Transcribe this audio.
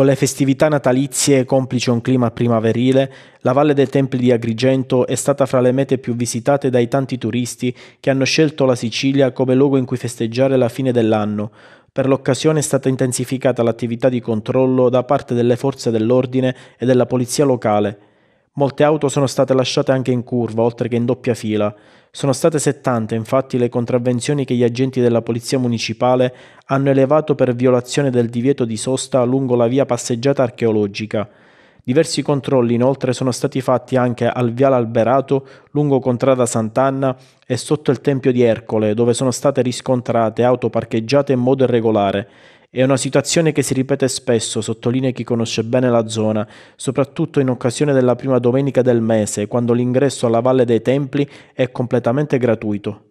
Con le festività natalizie complice un clima primaverile, la Valle dei Templi di Agrigento è stata fra le mete più visitate dai tanti turisti che hanno scelto la Sicilia come luogo in cui festeggiare la fine dell'anno. Per l'occasione è stata intensificata l'attività di controllo da parte delle forze dell'ordine e della polizia locale. Molte auto sono state lasciate anche in curva, oltre che in doppia fila. Sono state 70 infatti le contravvenzioni che gli agenti della Polizia Municipale hanno elevato per violazione del divieto di sosta lungo la via passeggiata archeologica. Diversi controlli inoltre sono stati fatti anche al Viale Alberato, lungo Contrada Sant'Anna e sotto il Tempio di Ercole, dove sono state riscontrate auto parcheggiate in modo irregolare è una situazione che si ripete spesso, sottolinea chi conosce bene la zona, soprattutto in occasione della prima domenica del mese, quando l'ingresso alla Valle dei Templi è completamente gratuito.